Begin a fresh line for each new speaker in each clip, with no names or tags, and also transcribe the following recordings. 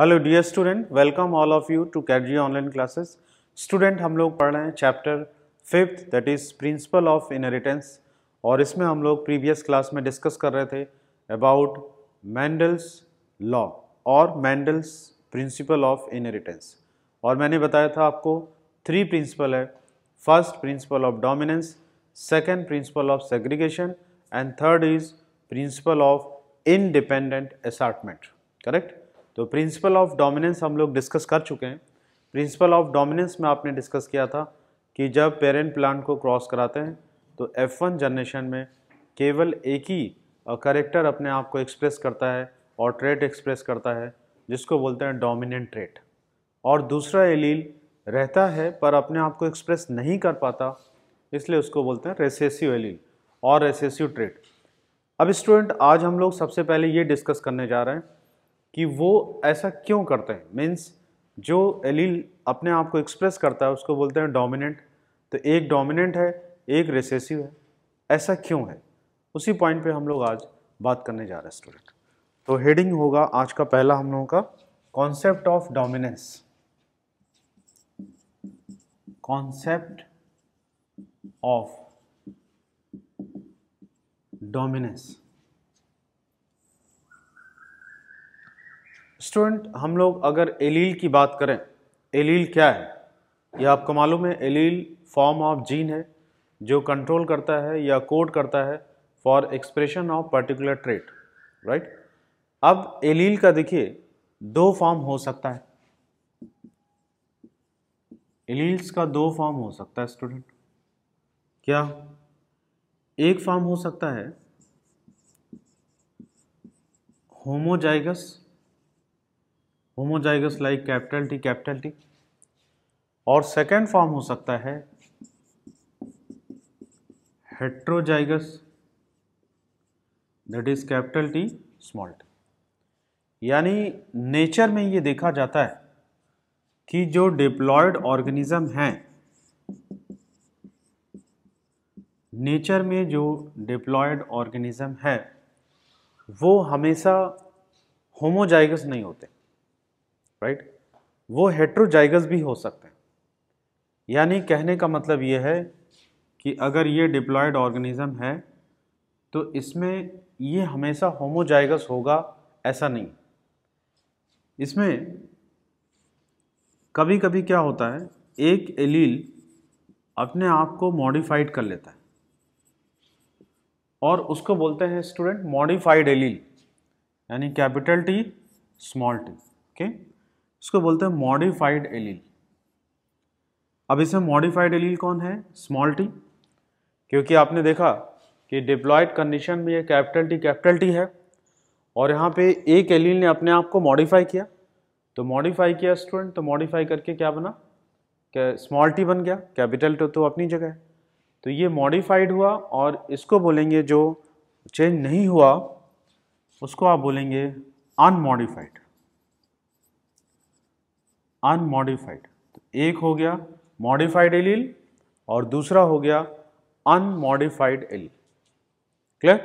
Hello dear student welcome all of you to कैटजी online classes student हम लोग पढ़ रहे हैं chapter fifth that is principle of inheritance और इसमें हम लोग प्रीवियस क्लास में डिस्कस कर रहे थे अबाउट मैंडल्स लॉ और मैंडल्स प्रिंसिपल ऑफ इनहेरिटेंस और मैंने बताया था आपको थ्री प्रिंसिपल है first principle of dominance second principle of segregation and third is principle of independent assortment correct तो प्रिंसिपल ऑफ डोमिनेंस हम लोग डिस्कस कर चुके हैं प्रिंसिपल ऑफ डोमिनेंस में आपने डिस्कस किया था कि जब पेरेंट प्लांट को क्रॉस कराते हैं तो एफ वन जनरेशन में केवल एक ही करेक्टर अपने आप को एक्सप्रेस करता है और ट्रेट एक्सप्रेस करता है जिसको बोलते हैं डोमिनेंट ट्रेट और दूसरा एलील रहता है पर अपने आप को एक्सप्रेस नहीं कर पाता इसलिए उसको बोलते हैं रेसेसिव एलील और रेसेसिव ट्रेट अब स्टूडेंट आज हम लोग सबसे पहले ये डिस्कस करने जा रहे हैं कि वो ऐसा क्यों करते हैं मीन्स जो एलील अपने आप को एक्सप्रेस करता है उसको बोलते हैं डोमिनेंट तो एक डोमिनेंट है एक रिसेसिव है ऐसा क्यों है उसी पॉइंट पे हम लोग आज बात करने जा रहे हैं स्टूडेंट तो हेडिंग होगा आज का पहला हम लोगों का concept of dominance concept of dominance student हम लोग अगर एलील की बात करें एलील क्या है यह आपको मालूम है एलील फॉर्म ऑफ जीन है जो कंट्रोल करता है या कोड करता है for expression of particular trait right अब एलील का देखिए दो फॉर्म हो सकता है एलील्स का दो फॉर्म हो सकता है स्टूडेंट क्या एक फॉर्म हो सकता है homozygous homozygous like capital T capital T और सेकेंड फॉर्म हो सकता है heterozygous that is capital T small T यानी नेचर में ये देखा जाता है कि जो डिप्लॉयड ऑर्गेनिज्म हैं नेचर में जो डिप्लॉयड ऑर्गेनिज्म है वो हमेशा होमोजाइगस नहीं होते राइट वो हेट्रोजाइगस भी हो सकते हैं यानी कहने का मतलब ये है कि अगर ये डिप्लॉयड ऑर्गेनिज्म है तो इसमें ये हमेशा होमोजाइगस होगा ऐसा नहीं इसमें कभी कभी क्या होता है एक एलील अपने आप को मॉडिफाइड कर लेता है और उसको बोलते हैं स्टूडेंट मॉडिफाइड एलील यानी capital T small T okay इसको बोलते हैं मॉडिफाइड एलील अब इसमें मॉडिफाइड एलील कौन है स्मॉल टी क्योंकि आपने देखा कि डिप्लॉयड कंडीशन में ये कैपिटल टी कैपिटल टी है और यहाँ पे एक एलील ने अपने आप को मॉडिफाई किया तो मॉडिफाई किया स्टूडेंट तो मॉडिफाई करके क्या बना क्या स्मॉल टी बन गया कैपिटल तो, तो अपनी जगह है तो ये मॉडिफाइड हुआ और इसको बोलेंगे जो चेंज नहीं हुआ उसको आप बोलेंगे अनमॉडिफाइड अनमॉडिफाइड तो एक हो गया मॉडिफाइड एलील और दूसरा हो गया अनमॉडिफाइड एलील क्लियर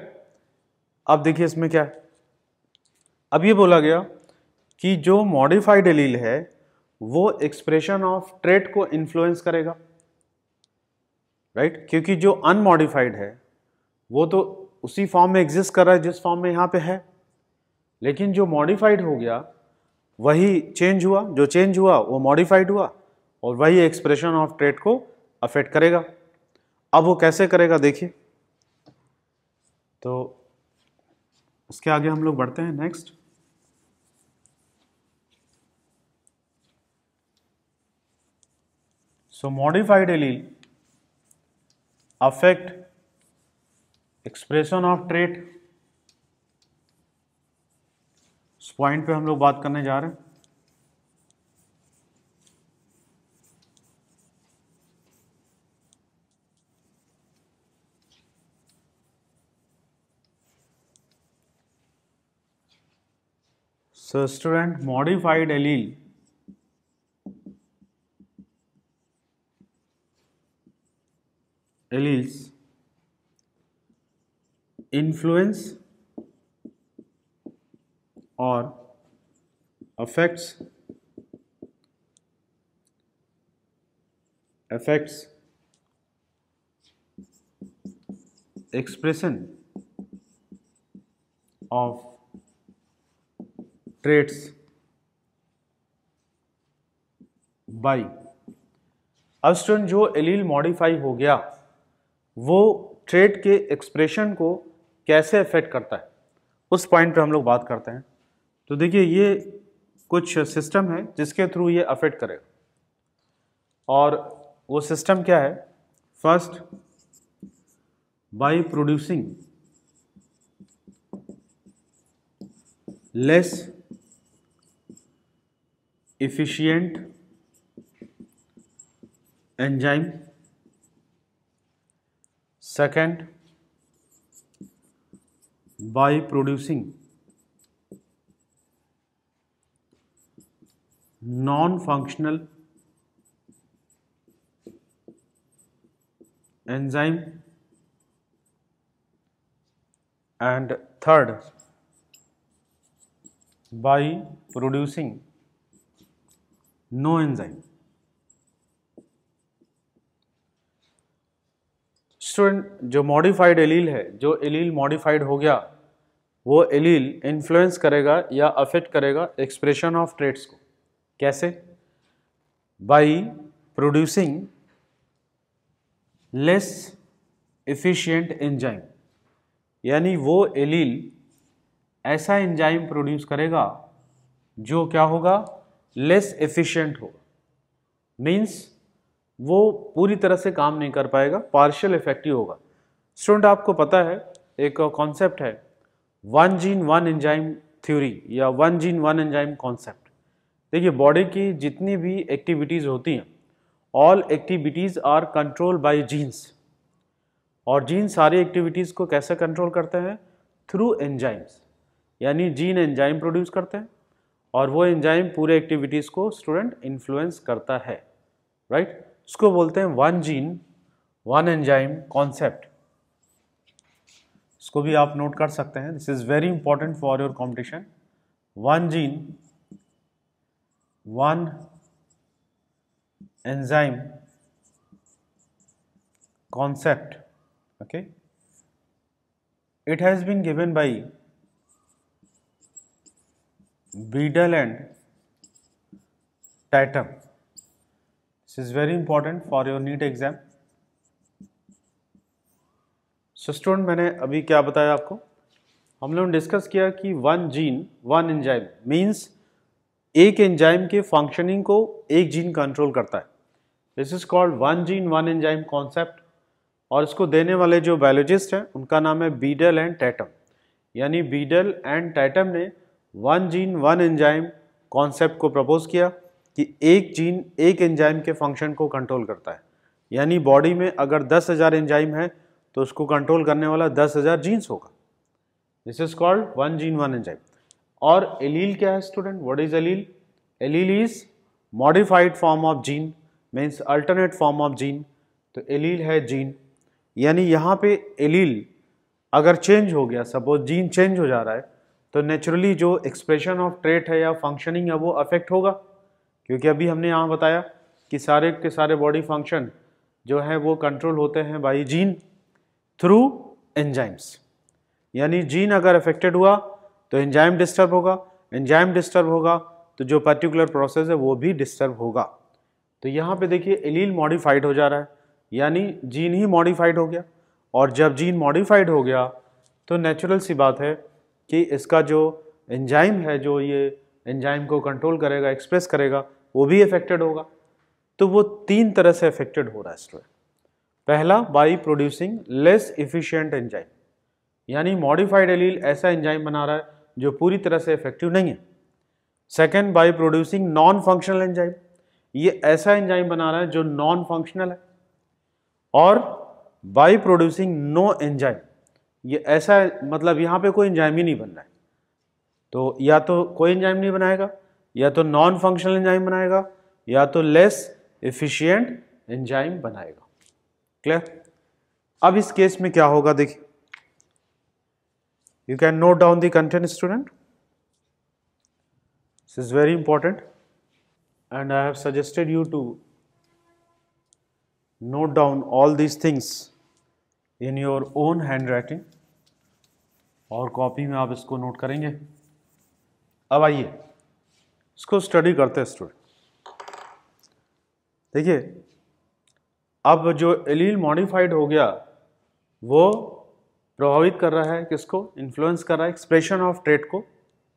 अब देखिए इसमें क्या है अब ये बोला गया कि जो मॉडिफाइड एलील है वो एक्सप्रेशन ऑफ ट्रेट को इन्फ्लुएंस करेगा राइट right? क्योंकि जो अनमॉडिफाइड है वो तो उसी फॉर्म में एग्जिस्ट कर रहा है जिस फॉर्म में यहाँ पे है लेकिन जो मॉडिफाइड हो गया वही चेंज हुआ जो चेंज हुआ वो मॉडिफाइड हुआ और वही एक्सप्रेशन ऑफ ट्रेड को अफेक्ट करेगा अब वो कैसे करेगा देखिए तो उसके आगे हम लोग बढ़ते हैं next so modified allele affect expression of trait उस पॉइंट पे हम लोग बात करने जा रहे हैं सस्टर and modified allele alleles influence affects affects expression of traits by अब स्टूडेंट जो एलील मॉडिफाई हो गया वो ट्रेड के एक्सप्रेशन को कैसे अफेक्ट करता है उस पॉइंट पे हम लोग बात करते हैं तो देखिए ये कुछ सिस्टम है जिसके थ्रू ये अफेक्ट करेगा और वो सिस्टम क्या है first by producing less efficient enzyme second by producing non functional enzyme and third by producing no enzyme student जो मॉडिफाइड एलील है जो एलील मॉडिफाइड हो गया वो एलील इन्फ्लुएंस करेगा या अफेक्ट करेगा एक्सप्रेशन ऑफ ट्रेड्स को कैसे by producing less efficient enzyme यानी वो एलील ऐसा एंजाइम प्रोड्यूस करेगा जो क्या होगा लेस एफिशिएंट हो मीन्स वो पूरी तरह से काम नहीं कर पाएगा पार्शियल इफेक्टिव होगा स्टूडेंट आपको पता है एक कॉन्सेप्ट है one gene one enzyme theory या one gene one enzyme concept देखिए बॉडी की जितनी भी एक्टिविटीज़ होती हैं all activities are control by genes और जीन्स सारी एक्टिविटीज़ को कैसे कंट्रोल करते हैं थ्रू एंजाइम्स यानी जीन एंजाइम प्रोड्यूस करते हैं और वो एंजाइम पूरे एक्टिविटीज़ को स्टूडेंट इन्फ्लुएंस करता है राइट right? इसको बोलते हैं one gene one enzyme concept इसको भी आप नोट कर सकते हैं this is very important for your competition one gene one enzyme concept okay it has been given by Beadle and Tatum. This is very important for your NEET exam. So so student मैंने अभी क्या बताया आपको हम लोगों ने discuss किया कि one gene one enzyme means एक एंजाइम के फंक्शनिंग को एक जीन कंट्रोल करता है this is called one gene one enzyme concept और इसको देने वाले जो बायोलॉजिस्ट हैं उनका नाम है बीडल एंड टैटम यानी बीडल एंड टैटम ने one gene one enzyme concept को प्रपोज किया कि एक जीन एक एंजाइम के फंक्शन को कंट्रोल करता है यानी बॉडी में अगर दस हज़ार एंजाइम है तो उसको कंट्रोल करने वाला दस हज़ार जीन्स होगा this is called one gene one enzyme और एलील क्या है student what is allele allele is modified form of gene means alternate form of gene तो एलील है जीन यानी यहाँ पे एलील अगर चेंज हो गया सपोज जीन चेंज हो जा रहा है तो नेचुरली जो एक्सप्रेशन ऑफ ट्रेट है या फंक्शनिंग है वो अफेक्ट होगा क्योंकि अभी हमने यहाँ बताया कि सारे के सारे बॉडी फंक्शन जो है वो कंट्रोल होते हैं बाई जीन थ्रू एंजाइम्स यानी जीन अगर अफेक्टेड हुआ तो एंजाइम डिस्टर्ब होगा एंजाइम डिस्टर्ब होगा तो जो पर्टिकुलर प्रोसेस है वो भी डिस्टर्ब होगा तो यहाँ पे देखिए एलील मॉडिफाइड हो जा रहा है यानी जीन ही मॉडिफाइड हो गया और जब जीन मॉडिफाइड हो गया तो नेचुरल सी बात है कि इसका जो एंजाइम है जो ये एंजाइम को कंट्रोल करेगा एक्सप्रेस करेगा वो भी इफेक्टेड होगा तो वो तीन तरह से इफेक्टेड हो रहा है स्टूडेंट पहला by producing less efficient enzyme यानी मॉडिफाइड एलील ऐसा एंजाइम बना रहा है जो पूरी तरह से इफेक्टिव नहीं है second by producing non functional enzyme ये ऐसा एंजाइम बना रहा है जो नॉन फंक्शनल है और बाई प्रोड्यूसिंग नो एंजाइम ये ऐसा मतलब यहाँ पे कोई एंजाइम ही नहीं बन रहा है तो या तो कोई एंजाइम नहीं बनाएगा या तो नॉन फंक्शनल एंजाइम बनाएगा या तो लेस एफिशिएंट एंजाइम बनाएगा क्लियर अब इस केस में क्या होगा देखिए You can note down the content student. This is very important and I have suggested you to note down all these things in your own handwriting और copy में आप इसको नोट करेंगे अब आइए इसको स्टडी करते हैं स्टूडेंट देखिए अब जो एलील मॉडिफाइड हो गया वो प्रभावित कर रहा है किसको इन्फ्लुएंस कर रहा है एक्सप्रेशन ऑफ ट्रेड को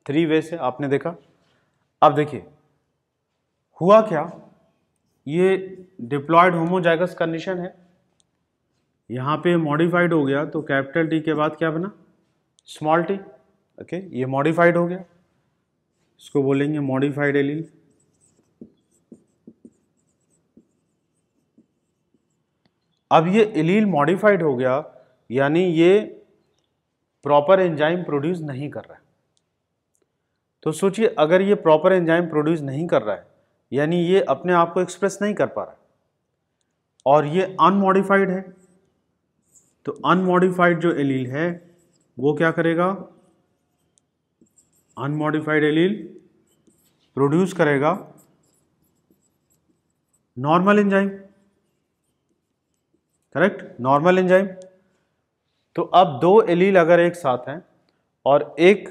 थ्री वे से आपने देखा अब देखिए हुआ क्या ये डिप्लॉयड होमोजाइगस कंडीशन है यहाँ पे मॉडिफाइड हो गया तो कैपिटल टी के बाद क्या बना स्मॉल टी ओके ये मॉडिफाइड हो गया इसको बोलेंगे मॉडिफाइड एलील अब ये एलील मॉडिफाइड हो गया यानी ये प्रॉपर एंजाइम प्रोड्यूस नहीं कर रहा है तो सोचिए अगर ये प्रॉपर एंजाइम प्रोड्यूस नहीं कर रहा है यानी ये अपने आप को एक्सप्रेस नहीं कर पा रहा है और ये अनमॉडिफाइड है तो अनमॉडिफाइड जो एलील है वो क्या करेगा अनमॉडिफाइड एलील प्रोड्यूस करेगा normal enzyme correct normal enzyme तो अब दो एलील अगर एक साथ हैं और एक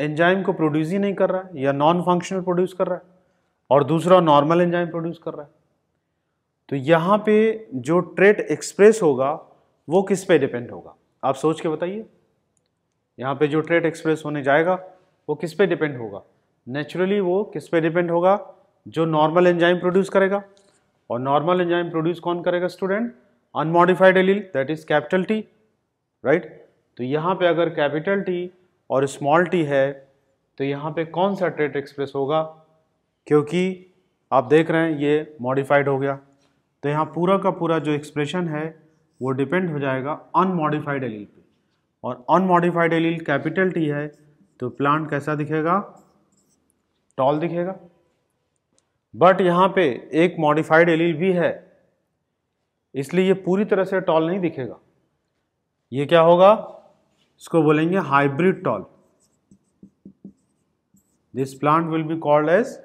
एंजाइम को प्रोड्यूस ही नहीं कर रहा है या नॉन फंक्शनल प्रोड्यूस कर रहा है और दूसरा नॉर्मल एंजाइम प्रोड्यूस कर रहा है तो यहाँ पे जो ट्रेट एक्सप्रेस होगा वो किस पे डिपेंड होगा आप सोच के बताइए यहाँ पे जो ट्रेट एक्सप्रेस होने जाएगा वो किस पे डिपेंड होगा नेचुरली वो किस पे डिपेंड होगा जो नॉर्मल एंजाइम प्रोड्यूस करेगा और नॉर्मल एंजाइम प्रोड्यूस कौन करेगा student unmodified allele that is capital T right तो यहाँ पे अगर कैपिटल टी और स्मॉल टी है तो यहाँ पे कौन सा ट्रेट एक्सप्रेस होगा क्योंकि आप देख रहे हैं ये मॉडिफाइड हो गया तो यहाँ पूरा का पूरा जो एक्सप्रेशन है वो डिपेंड हो जाएगा अनमॉडिफाइड एलील पे और अनमॉडिफाइड एलील कैपिटल टी है तो प्लांट कैसा दिखेगा टॉल दिखेगा बट यहाँ पे एक मॉडिफाइड एलील भी है इसलिए ये पूरी तरह से टॉल नहीं दिखेगा ये क्या होगा इसको बोलेंगे hybrid tall this plant will be called as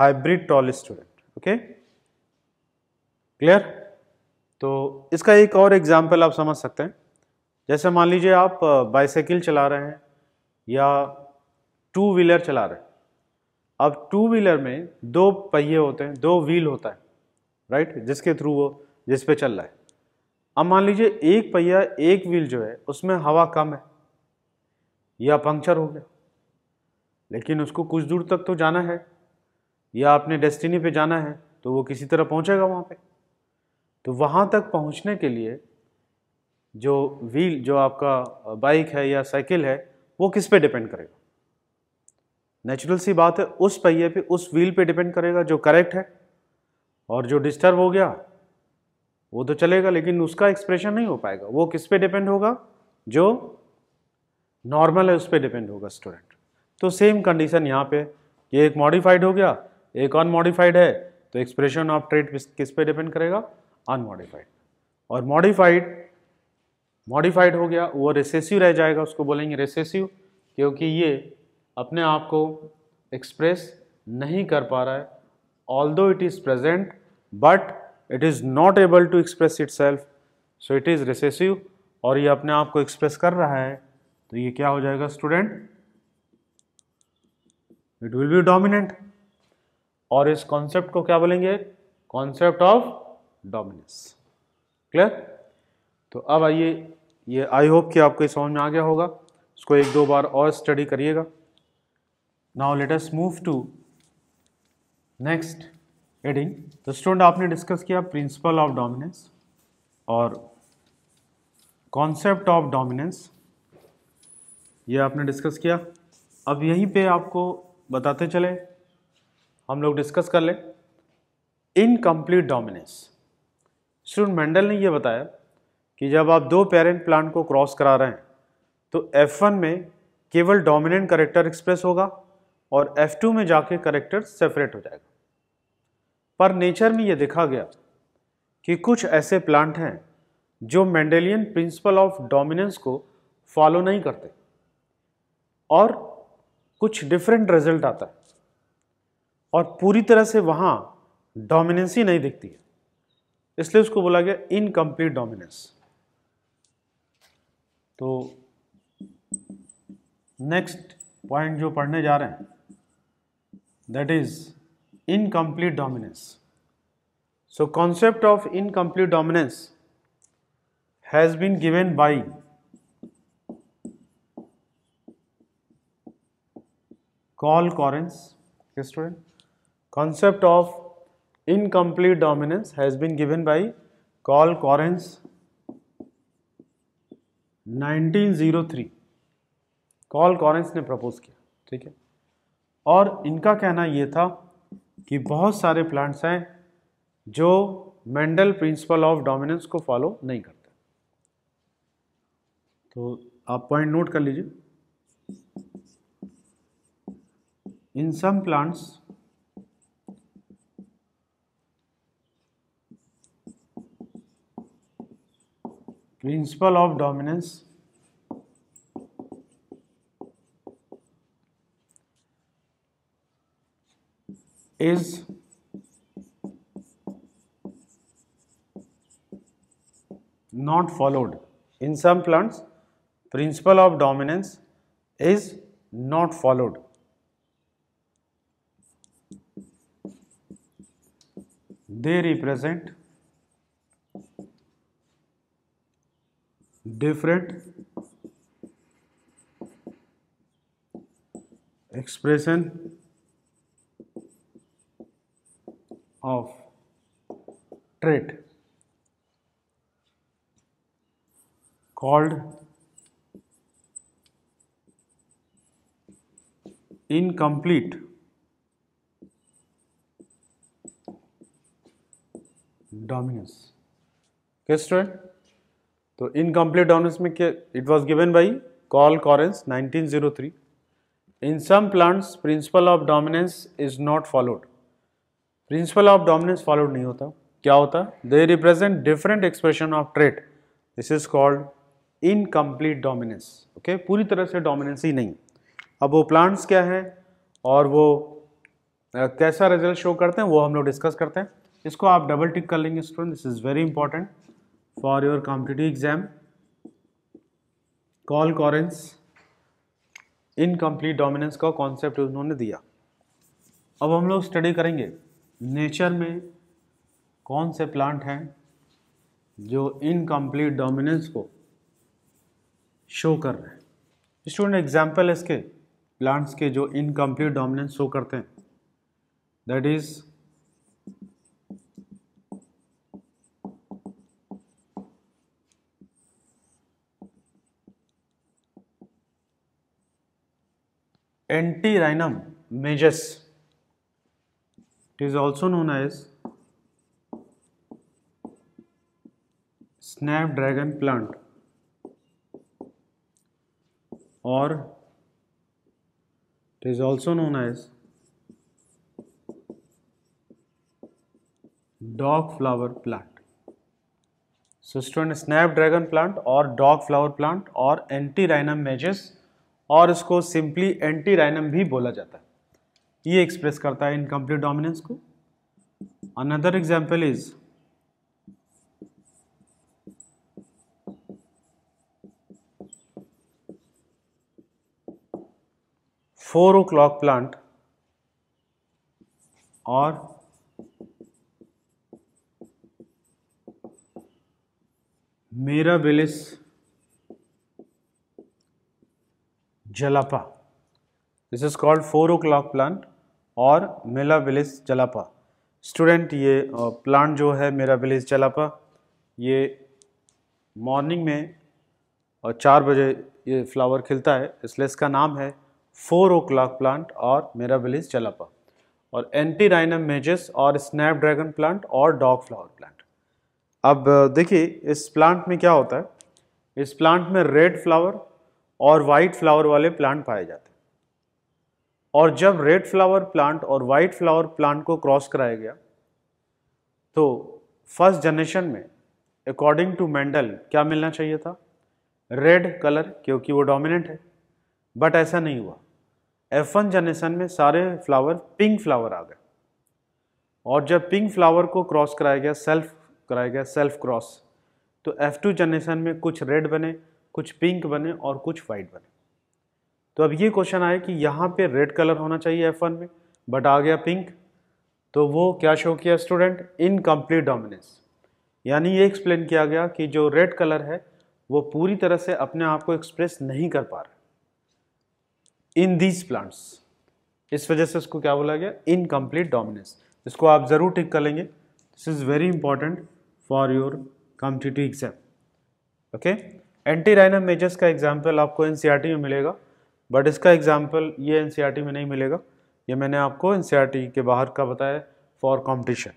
hybrid tall student okay clear तो इसका एक और एग्जाम्पल आप समझ सकते हैं जैसे मान लीजिए आप बाइसाइकिल चला रहे हैं या टू व्हीलर चला रहे हैं अब टू व्हीलर में दो पहिए होते हैं दो व्हील होता है राइट जिसके थ्रू वो जिस पे चल रहा है अब मान लीजिए एक पहिया एक व्हील जो है उसमें हवा कम है या पंक्चर हो गया लेकिन उसको कुछ दूर तक तो जाना है या अपने डेस्टिनी पे जाना है तो वो किसी तरह पहुंचेगा वहाँ पे तो वहाँ तक पहुँचने के लिए जो व्हील जो आपका बाइक है या साइकिल है वो किस पे डिपेंड करेगा नेचुरल सी बात है उस पहिए पे उस व्हील पे डिपेंड करेगा जो करेक्ट है और जो डिस्टर्ब हो गया वो तो चलेगा लेकिन उसका एक्सप्रेशन नहीं हो पाएगा वो किस पे डिपेंड होगा जो नॉर्मल है उस पर डिपेंड होगा स्टूडेंट तो सेम कंडीशन यहाँ पे ये एक मॉडिफाइड हो गया एक अनमॉडिफाइड है तो एक्सप्रेशन ऑफ ट्रेड किस पे डिपेंड करेगा अनमॉडिफाइड और मॉडिफाइड मॉडिफाइड हो गया वो रेसेसिव रह जाएगा उसको बोलेंगे रेसेसिव क्योंकि ये अपने आप को एक्सप्रेस नहीं कर पा रहा है although it is present but it is not able to express itself so it is recessive और ये अपने आप को एक्सप्रेस कर रहा है तो ये क्या हो जाएगा student it will be dominant और इस कॉन्सेप्ट को क्या बोलेंगे कॉन्सेप्ट ऑफ डोमिनेंस क्लियर तो अब आइए ये आई होप कि आपको समझ में आ गया होगा इसको एक दो बार और स्टडी करिएगा now let us move to next heading तो स्टूडेंट आपने डिस्कस किया प्रिंसिपल ऑफ डोमिनेंस और कॉन्सेप्ट ऑफ डोमिनेंस ये आपने डिस्कस किया अब यहीं पे आपको बताते चले हम लोग डिस्कस कर लें इनकम्प्लीट डोमिनेंस स्टूडेंट मेंडल ने यह बताया कि जब आप दो पेरेंट प्लान को क्रॉस करा रहे हैं तो F1 में केवल डोमिनेंट करेक्टर एक्सप्रेस होगा और F2 में जाके करेक्टर सेपरेट हो जाएगा पर नेचर में ये देखा गया कि कुछ ऐसे प्लांट हैं जो मेंडेलियन प्रिंसिपल ऑफ डोमिनेंस को फॉलो नहीं करते और कुछ डिफरेंट रिजल्ट आता है और पूरी तरह से वहाँ डोमिनेंस ही नहीं दिखती है इसलिए उसको बोला गया इनकम्प्लीट डोमिनेंस तो नेक्स्ट पॉइंट जो पढ़ने जा रहे हैं that is incomplete dominance. So concept of incomplete dominance has been given by Call Correns, okay, student. Concept of incomplete dominance has been given by Call Correns 1903 Carl Correns ने propose किया ठीक है और इनका कहना यह था कि बहुत सारे प्लांट्स हैं जो मेंडल प्रिंसिपल ऑफ डोमिनेंस को फॉलो नहीं करते तो आप पॉइंट नोट कर लीजिए in some plants principle of dominance is not followed. In some plants, principle of dominance is not followed. They represent different expression of trait called incomplete dominance किस trait तो incomplete dominance में क्या it was given by Carl Correns 1903 in some plants principle of dominance is not followed principle of dominance followed नहीं होता क्या होता they represent different expression of trait this is called incomplete dominance okay पूरी तरह से dominance ही नहीं अब वो प्लांट्स क्या है और वो कैसा रिजल्ट शो करते हैं वो हम लोग डिस्कस करते हैं इसको आप डबल टिक कर लेंगे student this is very important for your competitive exam Carl Correns incomplete dominance का कॉन्सेप्ट उन्होंने दिया अब हम लोग स्टडी करेंगे नेचर में कौन से प्लांट हैं जो इनकम्प्लीट डोमिनेंस को शो कर रहे हैं स्टूडेंट एग्जाम्पल इसके प्लांट्स के जो इनकम्प्लीट डोमिनेंस शो करते हैं that is antirrhinum majus It is also known as Snapdragon plant or it is also known as dog flower plant. So student snapdragon plant or dog flower plant और antirrhinum majus और इसको simply anti राइनम भी बोला जाता है ये express करता है इनकम्प्लीट डोमिनेंस को another example is four o'clock plant और Mirabilis jalapa this is called four o'clock plant और मेला विलेज जलापा स्टूडेंट ये प्लांट जो है मेरा विलेज जलापा ये मॉर्निंग में और चार बजे ये फ्लावर खिलता है इसलिए इसका नाम है फोर ओ क्लाक प्लांट और मेरा विलेज जलापा और एंटी राइनम मेजेस और स्नैप ड्रैगन प्लांट और डॉग फ्लावर प्लांट अब देखिए इस प्लांट में क्या होता है इस प्लांट में रेड फ्लावर और वाइट फ्लावर वाले प्लांट पाए जाते हैं और जब रेड फ्लावर प्लांट और वाइट फ्लावर प्लांट को क्रॉस कराया गया तो फर्स्ट जनरेशन में अकॉर्डिंग टू मेंडल क्या मिलना चाहिए था रेड कलर क्योंकि वो डोमिनेंट है बट ऐसा नहीं हुआ एफ वन जनरेशन में सारे फ्लावर पिंक फ्लावर आ गए और जब पिंक फ्लावर को क्रॉस कराया गया सेल्फ कराया गया सेल्फ क्रॉस तो एफ टू जनरेशन में कुछ रेड बने कुछ पिंक बने और कुछ वाइट बने तो अब ये क्वेश्चन आया कि यहाँ पे रेड कलर होना चाहिए एफ में बट आ गया पिंक तो वो क्या शो किया स्टूडेंट इनकम्प्लीट डोमिनेंस यानी ये एक्सप्लेन किया गया कि जो रेड कलर है वो पूरी तरह से अपने आप को एक्सप्रेस नहीं कर पा रहा इन दीज प्लांट्स इस वजह से इसको क्या बोला गया इनकम्प्लीट डोमिनेंस इसको आप ज़रूर टिक कर लेंगे this is very important for your competitive exam okay antirrhinum majus का एग्जाम्पल आपको एनसीआरटी e में मिलेगा बट इसका एग्जाम्पल ये एन e में नहीं मिलेगा ये मैंने आपको एन e के बाहर का बताया for competition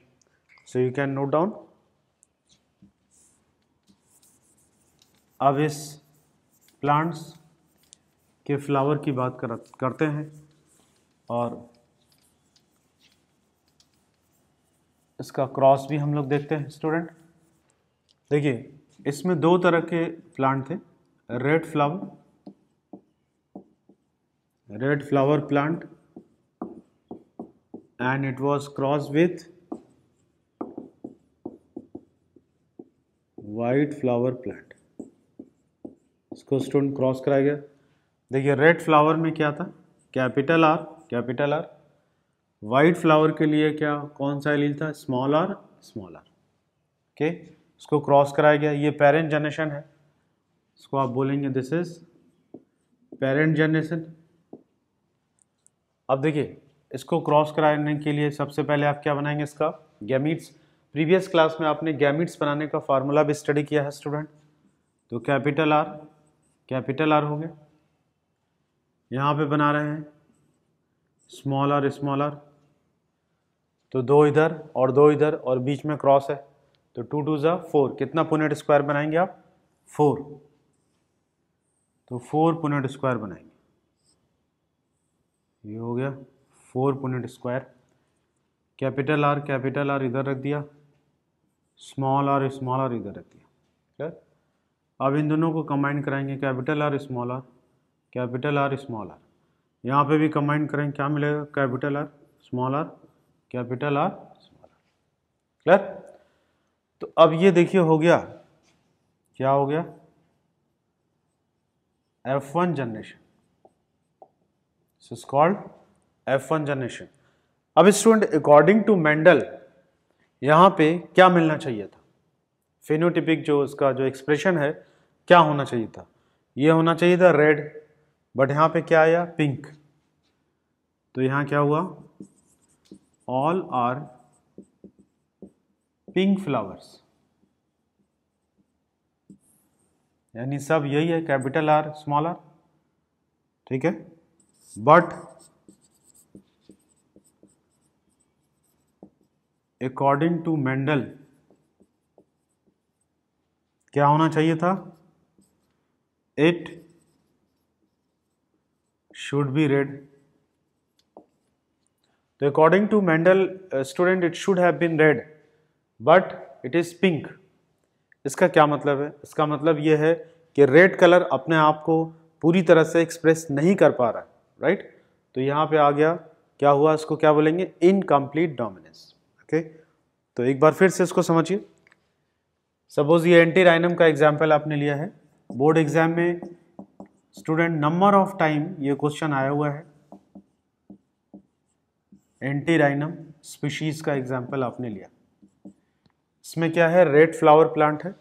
so you can note down अब इस प्लांट्स के फ्लावर की बात कर, करते हैं और इसका क्रॉस भी हम लोग देखते हैं स्टूडेंट देखिए इसमें दो तरह के प्लांट थे red flower red flower plant and it was crossed with white flower plant इसको स्टोन क्रॉस कराया गया देखिए रेड फ्लावर में क्या था capital R capital R white flower के लिए क्या कौन सा एलील था small R small R okay इसको क्रॉस कराया गया ये पेरेंट जनरेशन है इसको आप बोलेंगे दिस इज पेरेंट जनरेशन अब देखिए इसको क्रॉस कराने के लिए सबसे पहले आप क्या बनाएंगे इसका गैमिट्स प्रीवियस क्लास में आपने गैमिट्स बनाने का फार्मूला भी स्टडी किया है स्टूडेंट तो कैपिटल आर कैपिटल आर हो गया यहाँ पे बना रहे हैं स्मॉल आर स्मॉल आर तो दो इधर और दो इधर और बीच में क्रॉस है तो टू टू ज़ा फोर कितना पुनेट स्क्वायर बनाएंगे आप फोर तो फोर पुनेट स्क्वायर बनाएंगे ये हो गया four Punnett square capital R capital R इधर रख दिया स्मॉल आर स्मॉल आर इधर रख दिया क्लियर अब इन दोनों को कंबाइन कराएंगे capital R small R capital R small R यहाँ पे भी कंबाइन करेंगे क्या मिलेगा capital R small R capital R small R clear तो अब ये देखिए हो गया क्या हो गया F one generation So it's called F1 generation. अब स्टूडेंट अकॉर्डिंग टू मेंडल यहाँ पे क्या मिलना चाहिए था फिनोटिपिक जो उसका जो एक्सप्रेशन है क्या होना चाहिए था ये होना चाहिए था रेड बट यहाँ पे क्या आया पिंक तो यहाँ क्या हुआ ऑल आर पिंक फ्लावर्स यानी सब यही है कैपिटल आर स्मॉल आर ठीक है but अकॉर्डिंग टू मेंडल क्या होना चाहिए था इट शुड बी रेड तो according to Mendel student it should have been red but it is pink इसका क्या मतलब है इसका मतलब यह है कि रेड कलर अपने आप को पूरी तरह से एक्सप्रेस नहीं कर पा रहा है राइट तो यहाँ पे आ गया क्या हुआ इसको क्या बोलेंगे इनकम्प्लीट डोमिनेंस ओके तो एक बार फिर से इसको समझिए सपोज ये एंटी राइनम का एग्जाम्पल आपने लिया है बोर्ड एग्जाम में स्टूडेंट नंबर ऑफ टाइम ये क्वेश्चन आया हुआ है एंटी राइनम स्पीशीज का एग्जाम्पल आपने लिया इसमें क्या है रेड फ्लावर प्लांट है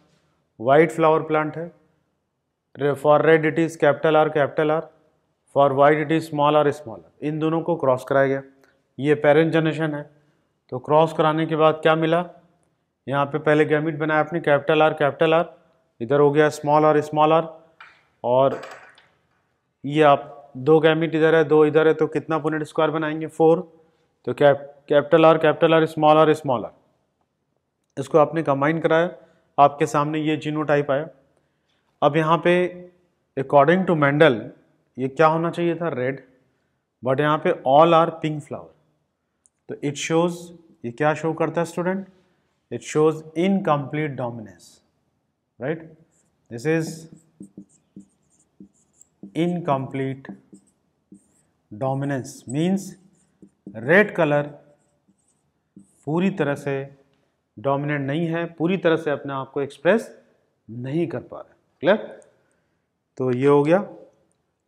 वाइट फ्लावर प्लांट है for red it is capital R capital R for white it is small और स्मॉलर इन दोनों को क्रॉस कराया गया ये पेरेंट जनरेशन है तो क्रॉस कराने के बाद क्या मिला यहाँ पे पहले गैमिट बनाया आपने कैपिटल आर कैपिटल आर इधर हो गया स्मॉल आर स्मॉल आर और ये आप दो गैमिट इधर है दो इधर है तो कितना पुनेट स्क्वायर बनाएंगे फोर तो cap capital R capital R small R small R इसको आपने कंबाइन कराया आपके सामने ये जीनो टाइप आया अब यहाँ पे अकॉर्डिंग टू मैंडल ये क्या होना चाहिए था रेड बट यहाँ पे ऑल आर पिंक फ्लावर तो इट शोज़ ये क्या शो करता है student it shows incomplete dominance right this is incomplete dominance means red colour पूरी तरह से डोमिनेंट नहीं है पूरी तरह से अपने आप को एक्सप्रेस नहीं कर पा रहे क्लियर तो ये हो गया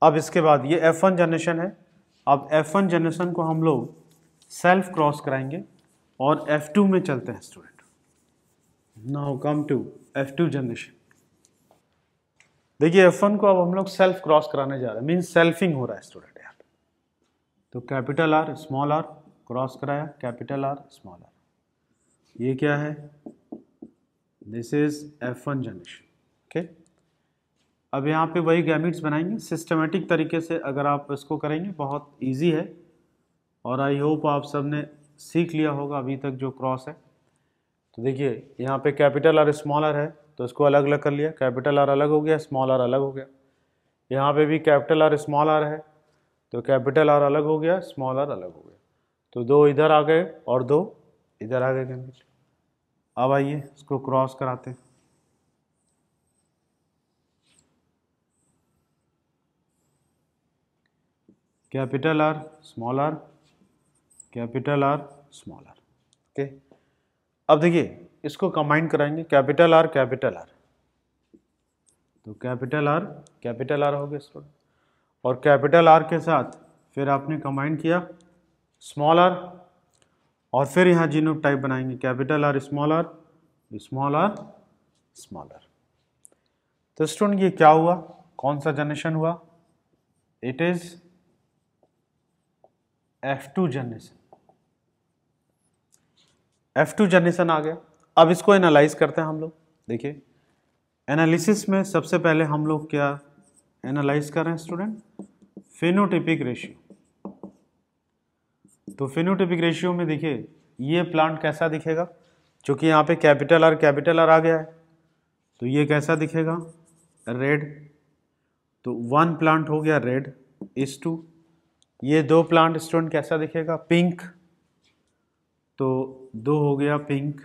अब इसके बाद ये एफ वन जनरेशन है अब एफ वन जनरेशन को हम लोग सेल्फ क्रॉस कराएंगे और एफ टू में चलते हैं student now come to F two generation देखिए एफ वन को अब हम लोग सेल्फ क्रॉस कराने जा रहे हैं मीन सेल्फिंग हो रहा है स्टूडेंट यहाँ पे तो capital R small R cross कराया कैपिटल आर स्मॉल आर ये क्या है this is F one generation okay अब यहाँ पे वही गैमिट्स बनाएंगे सिस्टमेटिक तरीके से अगर आप इसको करेंगे बहुत इजी है और आई होप आप सब ने सीख लिया होगा अभी तक जो क्रॉस है तो देखिए यहाँ पे कैपिटल आर स्मॉल आर है तो इसको अलग अलग कर लिया कैपिटल आर अलग हो गया स्मॉल आर अलग हो गया यहाँ पे भी कैपिटल आर स्मॉल आर है तो कैपिटल आर अलग हो गया स्मॉल आर अलग हो गया तो दो इधर आ गए और दो इधर आ गए गैमिट अब आइए इसको क्रॉस कराते हैं capital R small R capital R small R okay अब देखिए इसको कंबाइन कराएंगे कैपिटल आर कैपिटल आर तो कैपिटल आर कैपिटल आर हो गया स्टूडेंट और कैपिटल आर के साथ फिर आपने कंबाइन किया स्मॉल आर और फिर यहाँ जीनो टाइप बनाएंगे capital R small R small R small R तो स्टूडेंट ये क्या हुआ कौन सा जनरेशन हुआ it is F two generation two generation आ गया अब इसको एनालाइज करते हैं हम लोग देखिए एनालिसिस में सबसे पहले हम लोग क्या एनालाइज कर रहे हैं स्टूडेंट फिनोटिपिक रेशियो तो फिनोटिपिक रेशियो में देखिए ये प्लांट कैसा दिखेगा क्योंकि यहाँ पे कैपिटल आर कैपिटल आर आ गया है तो ये कैसा दिखेगा रेड तो वन प्लांट हो गया रेड इस टू ये दो प्लांट स्टूडेंट कैसा दिखेगा पिंक तो दो हो गया पिंक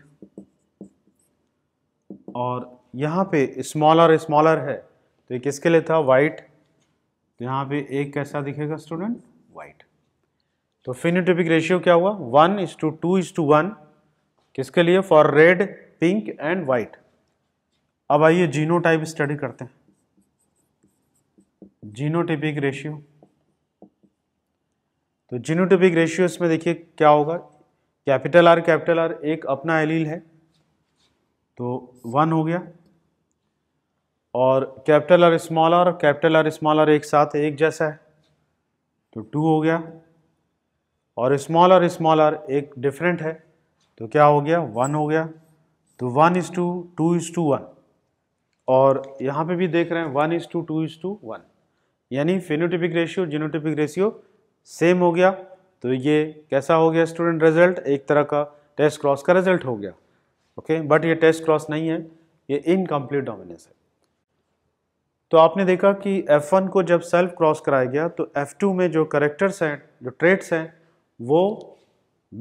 और यहाँ पे स्मॉलर स्मॉलर है तो ये किसके लिए था वाइट तो यहाँ पे एक कैसा दिखेगा स्टूडेंट वाइट तो फिनोटिपिक रेशियो क्या हुआ one is to two is to one किसके लिए for red pink and white अब आइए जीनोटाइप स्टडी करते हैं जीनोटिपिक रेशियो तो जीनोटोपिक रेशियोज में देखिए क्या होगा कैपिटल आर कैपिटल आर एक अपना एलील है तो वन हो गया और capital R small R capital R small R एक साथ एक जैसा है तो टू हो गया और स्मॉल आर स्मॉल आर एक डिफरेंट है तो क्या हो गया वन हो गया तो one is to two is to one और यहाँ पे भी देख रहे हैं one is to two is to one यानी phenotypic ratio genotypic ratio same हो गया तो ये कैसा हो गया स्टूडेंट रिजल्ट एक तरह का टेस्ट क्रॉस का रिजल्ट हो गया ओके okay? बट ये टेस्ट क्रॉस नहीं है ये इनकम्प्लीट डोमिनेंस है तो आपने देखा कि F1 को जब सेल्फ क्रॉस कराया गया तो F2 में जो करेक्टर्स हैं जो ट्रेड्स हैं वो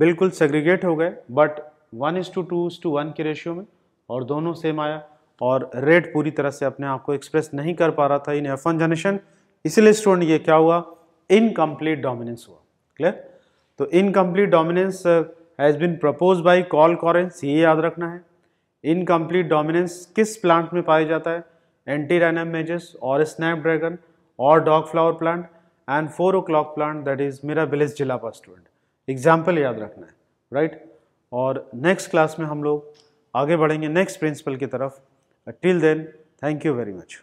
बिल्कुल सेग्रीगेट हो गए but one is to two to one के रेशियो में और दोनों सेम आया और रेट पूरी तरह से अपने आप को एक्सप्रेस नहीं कर पा रहा था इन एफ वन जनरेशन इसलिए स्टूडेंट ये क्या हुआ इनकम्प्लीट डोमिनेंस हुआ क्लियर तो incomplete dominance has bin propose by Carl Correns ये याद रखना है इनकम्प्लीट डोमिनेंस किस प्लांट में पाया जाता है एंटी रैनम मेजेस और ड्रैगन और dog flower plant and four o'clock plant that is मेरा विलेज जिला पर स्टूडेंट एग्जाम्पल याद रखना है राइट right? और नेक्स्ट क्लास में हम लोग आगे बढ़ेंगे नेक्स्ट प्रिंसिपल की तरफ till then thank you very much